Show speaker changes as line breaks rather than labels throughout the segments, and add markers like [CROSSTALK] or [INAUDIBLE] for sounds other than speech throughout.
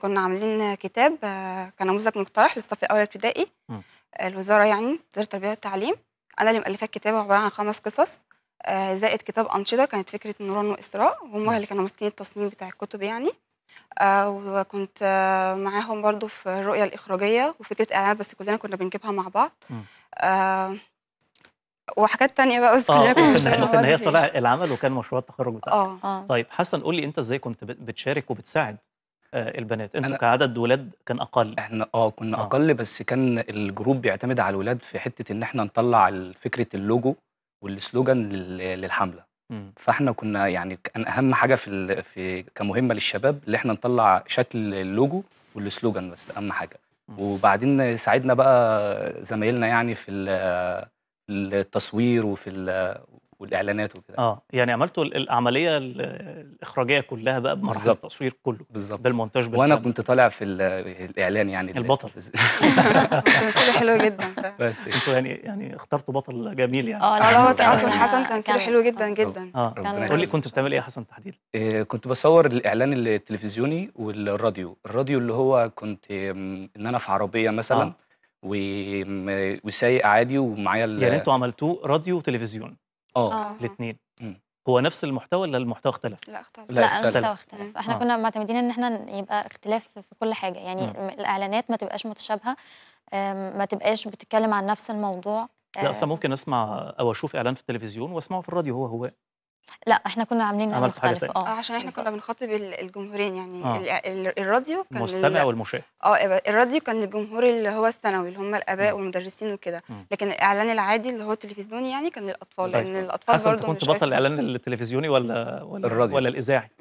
كنا عاملين كتاب آه، كنموذج مقترح للصف الاول ابتدائي الوزاره يعني وزاره التربيه والتعليم انا اللي مؤلفه الكتاب عباره عن خمس قصص آه، زائد كتاب انشطه كانت فكره نوران واسراء هم اللي كانوا ماسكين التصميم بتاع الكتب يعني آه، وكنت معاهم برضو في الرؤيه الاخراجيه وفكره اعلانات بس كلنا كنا بنجيبها مع بعض وحاجات تانية بقى بس آه في [LAUGHS] النهايه طلع
العمل وكان مشروع التخرج بتاعك اه طيب حسن قول لي انت ازاي كنت بتشارك وبتساعد آه، البنات انتوا
كعدد ولاد كان اقل احنا اه كنا آه. اقل بس كان الجروب بيعتمد على الولاد في حته ان احنا نطلع فكره اللوجو والسلوجان للحمله مم. فاحنا كنا يعني كان اهم حاجه في في كمهمه للشباب ان احنا نطلع شكل اللوجو والسلوجان بس اهم حاجه مم. وبعدين ساعدنا بقى زمايلنا يعني في التصوير وفي والاعلانات وكده اه يعني عملتوا
العمليه الاخراجيه كلها بقى بمرحله التصوير كله بالظبط بالمونتاج وانا كنت
طالع في الاعلان يعني البطل [LAUGHS] كده حلو جدا بس انتوا يعني يعني اخترتوا بطل جميل يعني اه لا هو [LAUGHS]
اصلا حسن تمثيله حلو جدا جدا اه
قول لي كنت بتعمل ايه يا حسن تحديدا؟ آه، كنت بصور الاعلان التلفزيوني والراديو الراديو اللي هو كنت ان انا في عربيه مثلا آه. وسايق عادي ومعايا يعني انتوا عملتوه راديو وتلفزيون اه, آه. الاثنين هو
نفس المحتوى ولا المحتوى اختلف؟ لا اختلف لا, لا اختلف. المحتوى
اختلف احنا آه. كنا معتمدين ان احنا يبقى اختلاف في كل حاجه يعني آه. الاعلانات ما تبقاش متشابهه ما تبقاش بتتكلم عن نفس الموضوع
لا آه. اصلا
ممكن اسمع او اشوف اعلان في التلفزيون واسمعه في الراديو هو هو
لا احنا كنا عاملين
عمل حاجه اه. اه عشان احنا كنا بنخاطب الجمهورين يعني آه. الراديو كان المستمع والمشاهد اه الراديو كان للجمهور اللي هو الثانوي اللي هم الاباء م. والمدرسين وكده لكن الاعلان العادي اللي هو التلفزيوني يعني كان للاطفال أيوة. لان الاطفال برضه انت كنت بطل الاعلان
التلفزيوني
ولا ولا الراديو ولا الاذاعي [LAUGHS]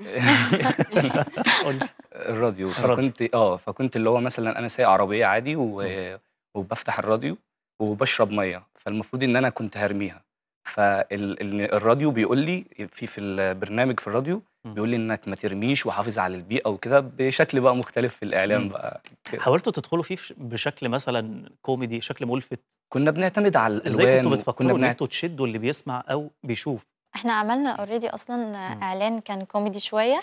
الراديو فكنت اه فكنت اللي هو مثلا انا سايق عربيه عادي و... وبفتح الراديو وبشرب ميه فالمفروض ان انا كنت هرميها فالراديو بيقول لي في في البرنامج في الراديو بيقول لي انك ما ترميش وحافظ على البيئه وكده بشكل بقى مختلف في الاعلام مم. بقى
حاولتوا تدخلوا فيه بشكل مثلا كوميدي شكل ملفت كنا بنعتمد على الالوان ازاي كنتوا بتفكروا كنا بنعت... انتوا تشدوا اللي بيسمع او بيشوف
احنا عملنا اوريدي اصلا مم. اعلان كان كوميدي شويه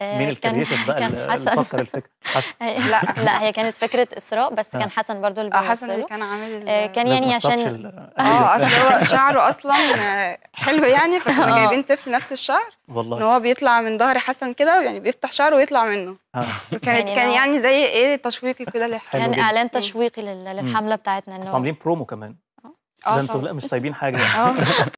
آه، مين كان بقى كان حسن فكر الفكره حسن
[LAUGHS] لا لا هي كانت فكره اسراء بس كان آه. حسن برضو اللي آه، حسن اللي كان عامل كان يعني
عشان [LAUGHS] اه اصل هو شعره
اصلا حلو يعني فكنا جايبين طفل نفس الشعر والله ان هو بيطلع من ظهر حسن كده يعني بيفتح شعره ويطلع منه كانت يعني كان
يعني زي ايه تشويقي كده للحمله كان اعلان تشويقي
للحمله
بتاعتنا
انه
عاملين برومو كمان ده انتوا لا مش سايبين حاجه يعني. [LAUGHS]